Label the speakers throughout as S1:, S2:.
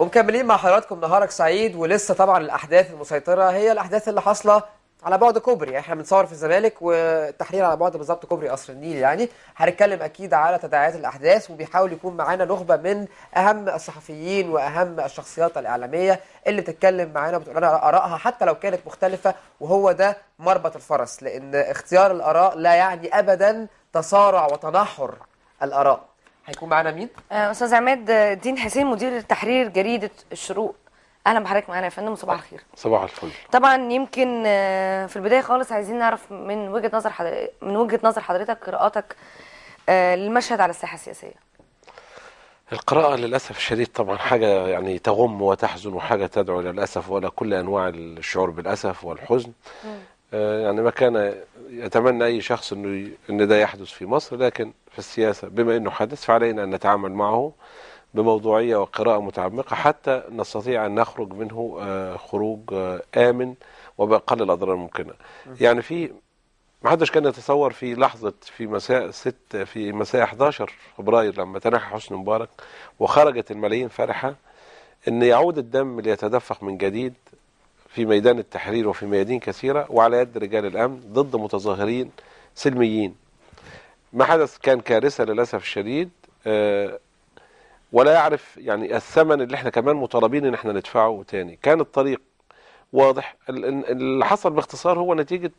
S1: ومكملين مع حضراتكم نهارك سعيد ولسه طبعا الاحداث المسيطره هي الاحداث اللي حاصله على بعد كوبري احنا بنصور في الزمالك والتحرير على بعد بالظبط كوبري قصر النيل يعني هنتكلم اكيد على تداعيات الاحداث وبيحاول يكون معانا نخبه من اهم الصحفيين واهم الشخصيات الاعلاميه اللي بتتكلم معانا وبتقول لنا ارائها حتى لو كانت مختلفه وهو ده مربط الفرس لان اختيار الاراء لا يعني ابدا تصارع وتنحر الاراء هيكون معانا مين؟
S2: آه، استاذ عماد آه، الدين حسين مدير تحرير جريده الشروق اهلا بحضرتك معانا يا فندم وصباح الخير صباح الفل طبعا يمكن آه، في البدايه خالص عايزين نعرف من وجهه نظر حضرتك من وجهه نظر حضرتك قراءاتك للمشهد على الساحه السياسيه
S3: القراءة للأسف الشديد طبعا حاجة يعني تغم وتحزن وحاجة تدعو للأسف ولا كل أنواع الشعور بالأسف والحزن آه، يعني ما كان يتمنى أي شخص أنه أن ده يحدث في مصر لكن في السياسة بما أنه حدث فعلينا أن نتعامل معه بموضوعية وقراءة متعمقة حتى نستطيع أن نخرج منه آه، خروج آه، آمن وبأقل الأضرار الممكنة يعني في ما حدش كان يتصور في لحظة في مساء ست في مساء 11 فبراير لما تنحى حسني مبارك وخرجت الملايين فرحة أن يعود الدم ليتدفق من جديد في ميدان التحرير وفي ميادين كثيرة وعلى يد رجال الأمن ضد متظاهرين سلميين ما حدث كان كارثة للأسف الشديد آه، ولا يعرف يعني الثمن اللي احنا كمان مطالبين ان احنا ندفعه تاني كان الطريق واضح اللي حصل باختصار هو نتيجة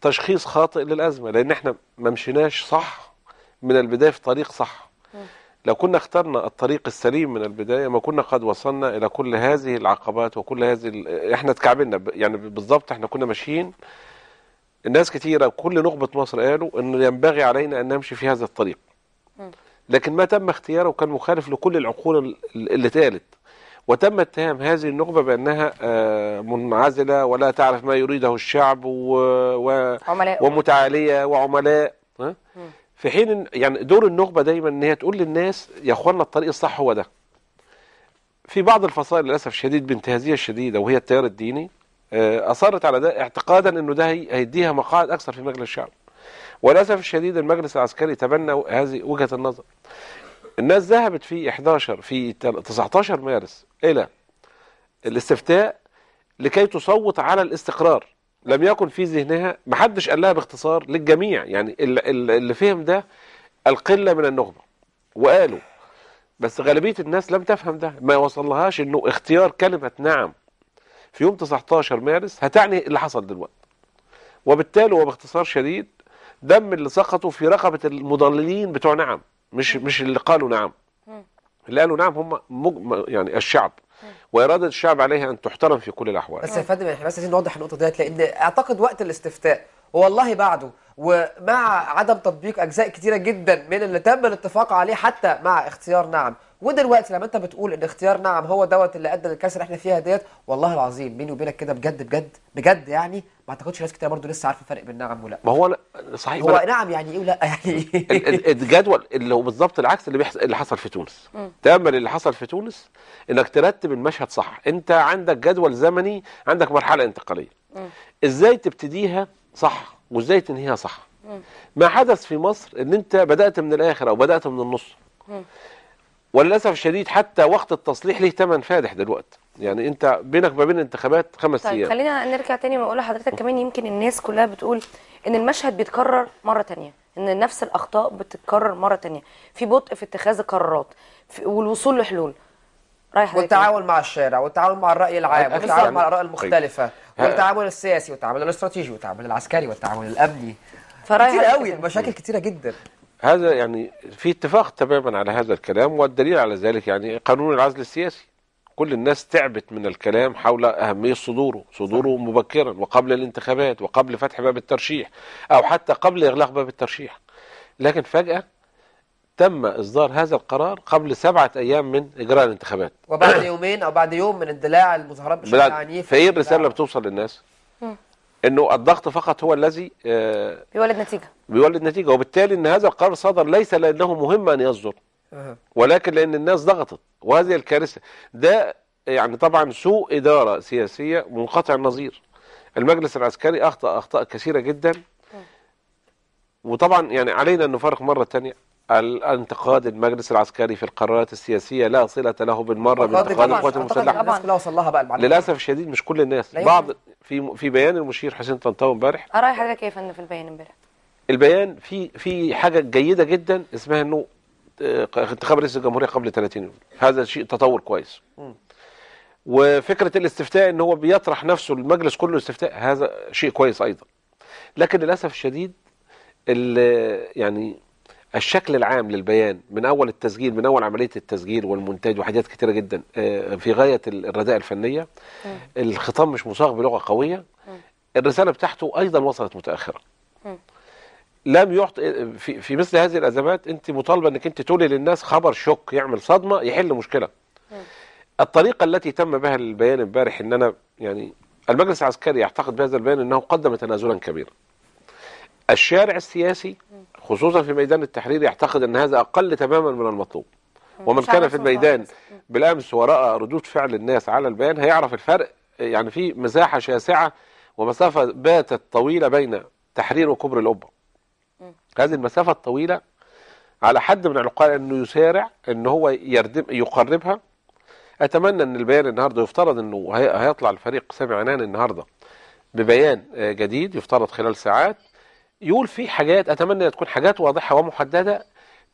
S3: تشخيص خاطئ للأزمة لأن احنا ما مشيناش صح من البداية في طريق صح لو كنا اخترنا الطريق السليم من البدايه ما كنا قد وصلنا الى كل هذه العقبات وكل هذه ال... احنا اتكعبلنا يعني بالظبط احنا كنا ماشيين الناس كثيره كل نخبه مصر قالوا انه ينبغي علينا ان نمشي في هذا الطريق. لكن ما تم اختياره كان مخالف لكل العقول اللي اتقالت. وتم اتهام هذه النخبه بانها آه، منعزله ولا تعرف ما يريده الشعب و... و... ومتعاليه وعملاء في حين إن يعني دور النخبه دايما ان هي تقول للناس يا اخوانا الطريق الصح هو ده في بعض الفصائل للاسف الشديد بانتهازيه الشديده وهي التيار الديني آه، اصرت على ده اعتقادا انه ده هيديها مقاعد اكثر في مجلس الشعب وللاسف الشديد المجلس العسكري تبنى هذه وجهه النظر الناس ذهبت في 11 في 19 مارس الى الاستفتاء لكي تصوت على الاستقرار لم يكن في ذهنها ما حدش قال لها باختصار للجميع يعني اللي فهم ده القلة من النخبة وقالوا بس غالبية الناس لم تفهم ده ما وصلهاش انه اختيار كلمة نعم في يوم 19 مارس هتعني اللي حصل دلوقتي وبالتالي وباختصار شديد دم اللي سقطوا في رقبة المضللين بتوع نعم مش مش اللي قالوا نعم اللي قالوا نعم هم مجم... يعني الشعب وإرادة الشعب عليها أن تحترم في كل الأحوال بس
S1: يا فندم احنا يعني بس عايزين نوضح النقطة ديت لأن أعتقد وقت الاستفتاء والله بعده ومع عدم تطبيق أجزاء كتيرة جدا من اللي تم الاتفاق عليه حتى مع اختيار نعم ودلوقتي لما انت بتقول ان اختيار نعم هو دوت اللي ادى للكارثه اللي احنا فيها ديت والله العظيم بيني وبينك كده بجد بجد بجد يعني ما اعتقدش ناس كتير برضه لسه عارفه الفرق بين نعم ولا
S3: ما هو أنا صحيح هو بل...
S1: نعم يعني ايه ولا
S3: يعني ايه الجدول اللي هو بالظبط العكس اللي بيحصل اللي حصل في تونس تامل اللي حصل في تونس انك ترتب المشهد صح انت عندك جدول زمني عندك مرحله انتقاليه ازاي تبتديها صح وازاي تنهيها صح ما حدث في مصر ان انت بدات من الاخر او بدات من النص وللاسف الشديد حتى وقت التصليح ليه ثمن فادح دلوقتي يعني انت بينك وما بين الانتخابات خمس طيب ايام طيب
S2: خلينا نرجع تاني واقول لحضرتك كمان يمكن الناس كلها بتقول ان المشهد بيتكرر مره تانية ان نفس الاخطاء بتتكرر مره تانية في بطء في اتخاذ القرارات والوصول لحلول
S1: رايح والتعاون مع الشارع والتعاون مع الراي العام والتعاون مع الاراء المختلفه طيب. والتعامل السياسي والتعامل الاستراتيجي والتعامل العسكري والتعامل الامني فرايح كتير قوي المشاكل كتيره جدا
S3: هذا يعني في اتفاق تماما على هذا الكلام والدليل على ذلك يعني قانون العزل السياسي كل الناس تعبت من الكلام حول أهمية صدوره صدوره مبكرا وقبل الانتخابات وقبل فتح باب الترشيح أو حتى قبل إغلاق باب الترشيح لكن فجأة تم إصدار هذا القرار قبل سبعة أيام من إجراء الانتخابات
S1: وبعد يومين أو بعد يوم من اندلاع المظاهرات بشكل عنيف فإيه الرسالة
S3: بتوصل للناس؟ انه الضغط فقط هو الذي آه، بيولد نتيجه بيولد نتيجه وبالتالي ان هذا القرار صدر ليس لانه مهم ان يصدر ولكن لان الناس ضغطت وهذه الكارثه ده يعني طبعا سوء اداره سياسيه منقطع النظير المجلس العسكري اخطا اخطاء كثيره جدا وطبعا يعني علينا ان نفرق مره ثانيه الانتقاد المجلس العسكري في القرارات السياسيه لا صله له بالمره بانتقاد القوات المسلحه للاسف الشديد مش كل الناس بعض في في بيان المشير حسين طنطاوي امبارح
S2: اه راي حضرتك ايه يا في البيان امبارح
S3: البيان في في حاجه جيده جدا اسمها انه آه، انتخاب رئيس الجمهوريه قبل 30 يوم هذا شيء تطور كويس وفكره الاستفتاء ان هو بيطرح نفسه المجلس كله استفتاء هذا شيء كويس ايضا لكن للاسف الشديد يعني الشكل العام للبيان من اول التسجيل من اول عمليه التسجيل والمونتاج وحاجات كثيره جدا آه، في غايه الرداءه الفنيه الخطاب مش مصاغ بلغه قويه الرساله بتاعته ايضا وصلت متاخره لم يعط آه، في, في مثل هذه الازمات انت مطالبه انك انت تولي للناس خبر شك يعمل صدمه يحل مشكله الطريقه التي تم بها البيان امبارح ان انا يعني المجلس العسكري يعتقد بهذا البيان انه قدم تنازلا كبيرا الشارع السياسي خصوصا في ميدان التحرير يعتقد أن هذا أقل تماما من المطلوب ومن كان في الميدان بالأمس ورأى ردود فعل الناس على البيان هيعرف الفرق يعني في مساحة شاسعة ومسافة باتت طويلة بين تحرير وكبر الأمة هذه المسافة الطويلة على حد من العقال أنه يسارع ان هو يردم يقربها أتمنى أن البيان النهاردة يفترض أنه هيطلع الفريق سامي عنان النهاردة ببيان آه، جديد يفترض خلال ساعات يقول في حاجات اتمنى تكون حاجات واضحه ومحدده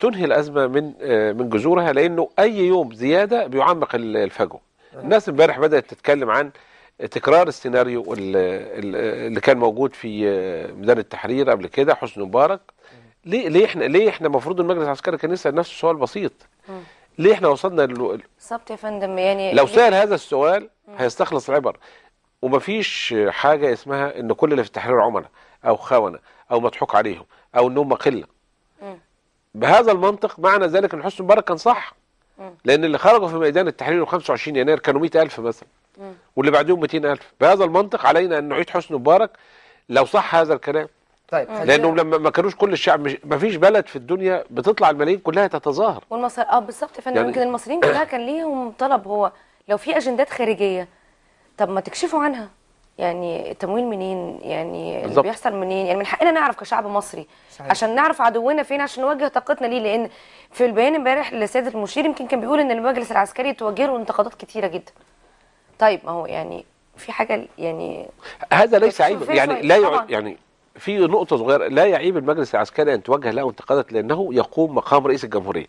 S3: تنهي الازمه من آه، من جذورها لانه اي يوم زياده بيعمق الفجوه. الناس امبارح بدات تتكلم عن تكرار السيناريو اللي كان موجود في آه، ميدان التحرير قبل كده حسني مبارك ليه ليه احنا ليه احنا المفروض المجلس العسكري كان يسال نفسه سؤال بسيط ليه احنا وصلنا لل
S2: بالظبط يا فندم يعني لو سال هذا
S3: السؤال هيستخلص العبر ومفيش حاجه اسمها ان كل اللي في التحرير عملاء أو خونة أو مضحوك عليهم أو إن هم قلة بهذا المنطق معنى ذلك أن حسن مبارك كان صح لأن اللي خرجوا في ميدان التحرير 25 يناير كانوا 100000 مثلا واللي بعدهم 200000 بهذا المنطق علينا أن نعيد حسن مبارك لو صح هذا الكلام طيب لانهم لما ما كانوش كل الشعب ما فيش بلد في الدنيا بتطلع الملايين كلها تتظاهر
S2: والمصر اه بالظبط فانا يعني يمكن المصريين كلها كان ليهم طلب هو لو في اجندات خارجيه طب ما تكشفوا عنها يعني التمويل منين يعني بالزبط. اللي بيحصل منين يعني من حقنا نعرف كشعب مصري صحيح. عشان نعرف عدونا فين عشان نوجه طاقتنا ليه لان في البيان امبارح لسياده المشير يمكن كان بيقول ان المجلس العسكري توجهه له انتقادات كتيره جدا طيب ما هو يعني في حاجه يعني
S3: هذا ليس عيب يعني لا يع... يعني في نقطه صغيره لا يعيب المجلس العسكري ان توجه له انتقادات لانه يقوم مقام رئيس الجمهوريه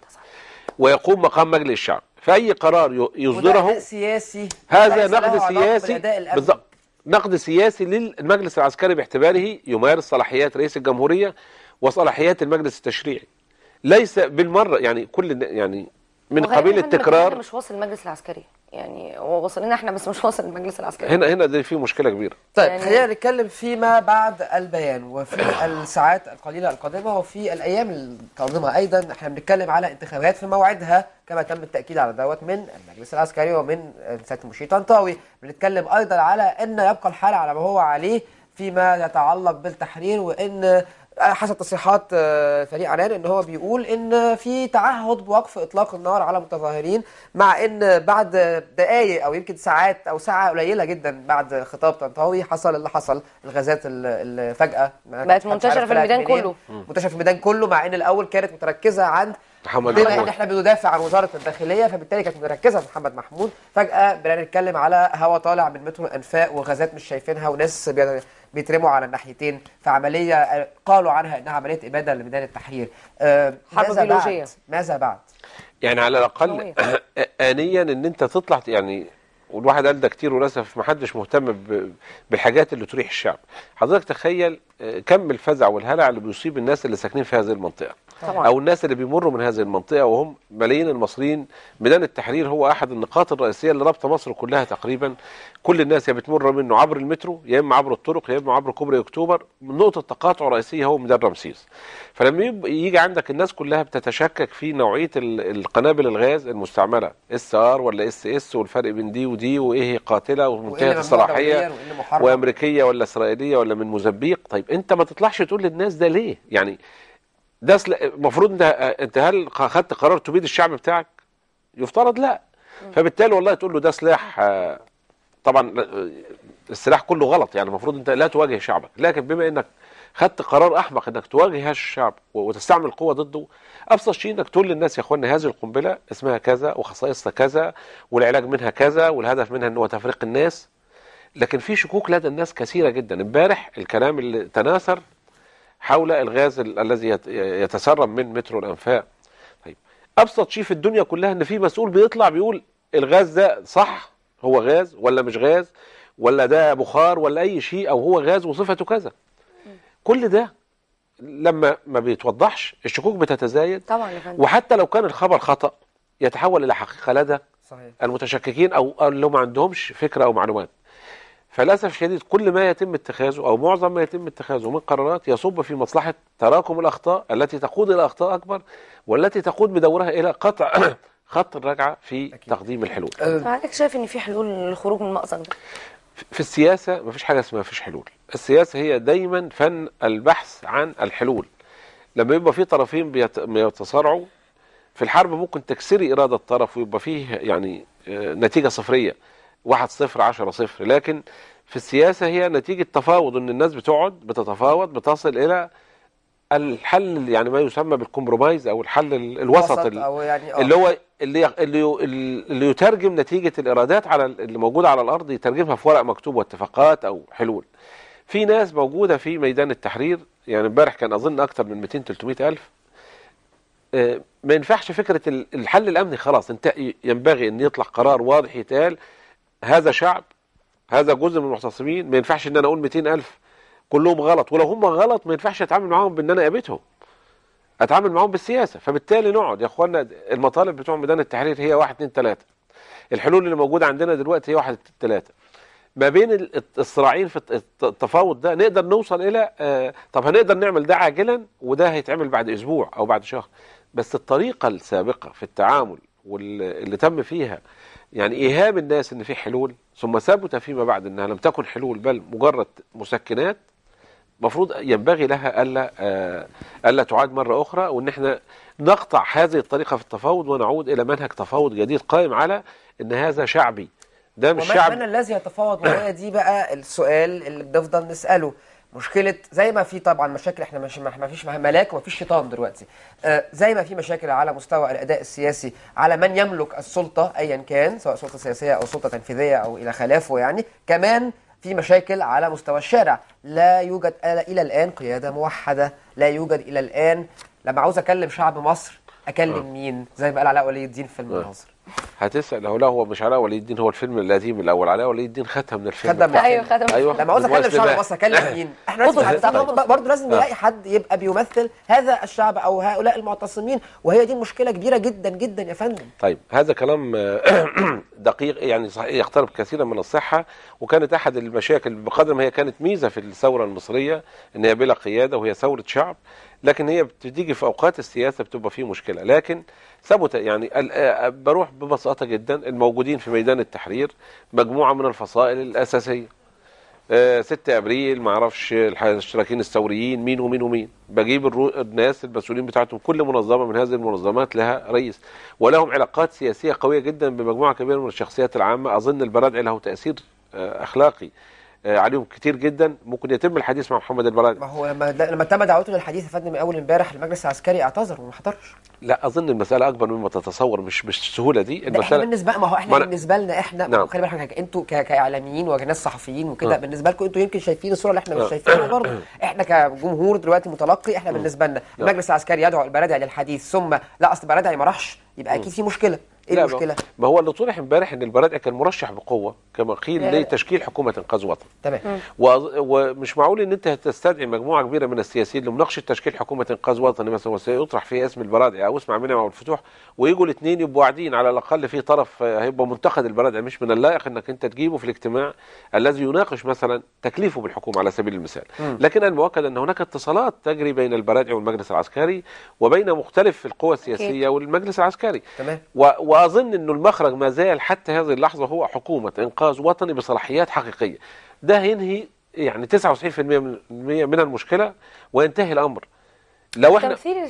S3: ويقوم مقام مجلس الشعب فاي قرار يصدره
S1: سياسي هذا نقد سياسي بالضبط
S3: نقد سياسي للمجلس العسكري باعتباره يمارس صلاحيات رئيس الجمهورية وصلاحيات المجلس التشريعي ليس بالمرة يعني كل يعني من قبيل التكرار مش
S1: واصل المجلس العسكري يعني هو واصل لنا احنا بس مش واصل للمجلس العسكري
S3: هنا هنا دي في مشكله كبيره
S1: طيب يعني خلينا نتكلم فيما بعد البيان وفي الساعات القليله القادمه وفي الايام القادمه ايضا احنا بنتكلم على انتخابات في موعدها كما تم التاكيد على دوت من المجلس العسكري ومن سياده المشير طنطاوي بنتكلم ايضا على ان يبقى الحال على ما هو عليه فيما يتعلق بالتحرير وان حسب تصريحات آه، فريق عنان ان هو بيقول ان في تعهد بوقف اطلاق النار على متظاهرين مع ان بعد دقائق او يمكن ساعات او ساعه قليله جدا بعد خطاب طنطاوي حصل اللي حصل الغازات اللي فجاه بقت منتشره في الميدان كله منتشره في الميدان كله مع ان الاول كانت متركزه عند محمد بما محمود. ان احنا بندافع عن وزاره الداخليه فبالتالي كانت مركزه في محمد محمود فجاه بقينا نتكلم على هواء طالع من متر الانفاق وغازات مش شايفينها وناس بيترموا على الناحيتين في عمليه قالوا عنها انها عمليه اباده لميدان التحرير آه حرب بيولوجيه ماذا بعد
S3: يعني على الاقل انيا ان انت تطلع يعني والواحد قال ده كتير وللاسف ما حدش مهتم بالحاجات اللي تريح الشعب حضرتك تخيل آه، كم الفزع والهلع اللي بيصيب الناس اللي ساكنين في هذه المنطقه طبعا. او الناس اللي بيمروا من هذه المنطقه وهم ملايين المصريين ميدان التحرير هو احد النقاط الرئيسيه اللي رابطه مصر كلها تقريبا كل الناس يا بتمر منه عبر المترو يا اما عبر الطرق يا اما عبر كوبري اكتوبر نقطه تقاطع رئيسيه هو ميدان رمسيس فلما يجي عندك الناس كلها بتتشكك في نوعيه القنابل الغاز المستعمله اس ار ولا اس اس والفرق بين دي ودي وايه هي قاتله ومنتهيه الصلاحيه وامريكيه ولا اسرائيليه ولا من موزمبيق طيب انت ما تطلعش تقول للناس ده ليه يعني ده المفروض انت انت هل خدت قرار تبيد الشعب بتاعك؟ يفترض لا فبالتالي والله تقول له ده سلاح آه، طبعا آه، السلاح كله غلط يعني المفروض انت لا تواجه شعبك لكن بما انك خدت قرار احمق انك تواجه الشعب وتستعمل القوه ضده ابسط شيء انك تقول للناس يا اخوانا هذه القنبله اسمها كذا وخصائصها كذا والعلاج منها كذا والهدف منها ان هو تفريق الناس لكن في شكوك لدى الناس كثيره جدا امبارح الكلام اللي تناثر حول الغاز الذي يتسرب من مترو الانفاق طيب ابسط شيء في الدنيا كلها ان في مسؤول بيطلع بيقول الغاز ده صح هو غاز ولا مش غاز ولا ده بخار ولا اي شيء او هو غاز وصفته كذا كل ده لما ما بيتوضحش الشكوك بتتزايد طبعا وحتى لو كان الخبر خطا يتحول الى حقيقه لدى صحيح. المتشككين او اللي ما عندهمش فكره او معلومات فللاسف الشديد كل ما يتم اتخاذه او معظم ما يتم اتخاذه من قرارات يصب في مصلحه تراكم الاخطاء التي تقود الى اخطاء اكبر والتي تقود بدورها الى قطع خط الرجعه في أكيد. تقديم الحلول. حضرتك
S2: أه. شايف ان في حلول للخروج من المأزق ده؟
S3: في السياسه مفيش حاجه اسمها مفيش حلول، السياسه هي دايما فن البحث عن الحلول. لما يبقى في طرفين بيتصارعوا في الحرب ممكن تكسري اراده الطرف ويبقى فيه يعني آه، نتيجه صفريه. واحد صفر عشرة صفر لكن في السياسة هي نتيجة تفاوض ان الناس بتقعد بتتفاوض بتصل الى الحل يعني ما يسمى بالكومبرومايز او الحل الوسط أو
S1: يعني آه. اللي هو
S3: اللي اللي اللي يترجم نتيجه الإيرادات على اللي موجوده على الارض يترجمها في ورق مكتوب واتفاقات او حلول. في ناس موجوده في ميدان التحرير يعني امبارح كان اظن اكثر من 200 300 الف آه، ما ينفعش فكره الحل الامني خلاص انت ينبغي ان يطلع قرار واضح يتقال هذا شعب هذا جزء من المعتصمين ما ينفعش ان انا اقول 200000 كلهم غلط ولو هم غلط ما ينفعش اتعامل معاهم بان انا قابتهم اتعامل معاهم بالسياسه فبالتالي نقعد يا اخوانا المطالب بتوع ميدان التحرير هي 1 2 3 الحلول اللي موجوده عندنا دلوقتي هي 1 2 3 ما بين الصراعين في التفاوض ده نقدر نوصل الى آه، طب هنقدر نعمل ده عاجلا وده هيتعمل بعد اسبوع او بعد شهر بس الطريقه السابقه في التعامل واللي تم فيها يعني إيهام الناس إن في حلول ثم ثبت فيما بعد إنها لم تكن حلول بل مجرد مسكنات مفروض ينبغي لها ألا آه، ألا تعاد مرة أخرى وإن إحنا نقطع هذه الطريقة في التفاوض ونعود إلى منهج تفاوض جديد قائم على إن هذا شعبي ده مش شعب من
S1: الذي يتفاوض معايا دي بقى السؤال اللي بنفضل نسأله مشكله زي ما في طبعا مشاكل احنا مش ما فيش ملاك وما فيش شيطان دلوقتي آه، زي ما في مشاكل على مستوى الاداء السياسي على من يملك السلطه ايا كان سواء سلطه سياسيه او سلطه تنفيذيه او الى خلافه يعني كمان في مشاكل على مستوى الشارع لا يوجد آه، الى الان قياده موحده لا يوجد الى الان لما عاوز اكلم شعب مصر اكلم آه. مين زي ما قال علاء ولي الدين في المناظر
S3: هتسال هو لا هو مش علاء ولي الدين هو الفيلم القديم الاول علاء ولي الدين خدها من الفيلم خدها من ايوه خدها ايوه لما عاوز اتكلم شعب مصر اكلم مين؟ احنا برضه لازم نلاقي آه.
S1: حد يبقى بيمثل هذا الشعب او هؤلاء المعتصمين وهي دي مشكله كبيره جدا جدا يا فندم
S3: طيب هذا كلام آه، دقيق يعني يقترب كثيرا من الصحه وكانت احد المشاكل بقدر ما هي كانت ميزه في الثوره المصريه ان هي بلا قياده وهي ثوره شعب لكن هي بتيجي في اوقات السياسه بتبقى فيه مشكله لكن ثبت يعني آه، آه، بروح ببساطه جدا الموجودين في ميدان التحرير مجموعه من الفصائل الاساسيه 6 آه، ابريل ما اعرفش الاشتراكيين الثوريين مين ومين ومين بجيب الناس المسؤولين بتاعتهم كل منظمه من هذه المنظمات لها رئيس ولهم علاقات سياسيه قويه جدا بمجموعه كبيره من الشخصيات العامه اظن البرادعي له تاثير اخلاقي آه، عليهم كتير جدا ممكن يتم الحديث مع محمد البراني ما
S1: هو لما تم دعوته للحديث يا فندم اول امبارح المجلس العسكري اعتذر وما حضرش
S3: لا اظن المساله اكبر مما تتصور مش مش السهوله دي المساله احنا بالنسبه
S1: ما هو احنا ما بالنسبه لنا احنا نعم. خلي بالك انتوا كاعلاميين وكناس صحفيين وكده نعم. بالنسبه لكم انتوا يمكن شايفين الصوره اللي احنا مش نعم. شايفينها برضه احنا كجمهور دلوقتي متلقي احنا نعم. بالنسبه لنا المجلس العسكري يدعو البرادعي للحديث ثم لا اصل البرادعي ما راحش يبقى اكيد في مشكله ايه المشكله
S3: ما هو اللي طرح امبارح ان البرادعي كان مرشح بقوه كما قيل آه. لتشكيل حكومه انقاذ وطن تمام ومش معقول ان انت هتستدعي مجموعه كبيره من السياسيين لمناقشه تشكيل حكومه انقاذ وطن مثلا وسيطرح فيها اسم البرادعي او اسم عمنا الفتوح ويجوا الاثنين يبقوا قاعدين على الاقل في طرف آه، هيبقى منتقد البرادعي مش من اللائق انك انت تجيبه في الاجتماع الذي يناقش مثلا تكليفه بالحكومه على سبيل المثال م. لكن المؤكد ان هناك اتصالات تجري بين البرادعي والمجلس العسكري وبين مختلف القوى السياسيه okay. والمجلس العسكري تمام و... وأظن أنه المخرج ما زال حتى هذه اللحظة هو حكومة إنقاذ وطني بصلاحيات حقيقية ده ينهي يعني 99% من المشكلة وينتهي الأمر لو احنا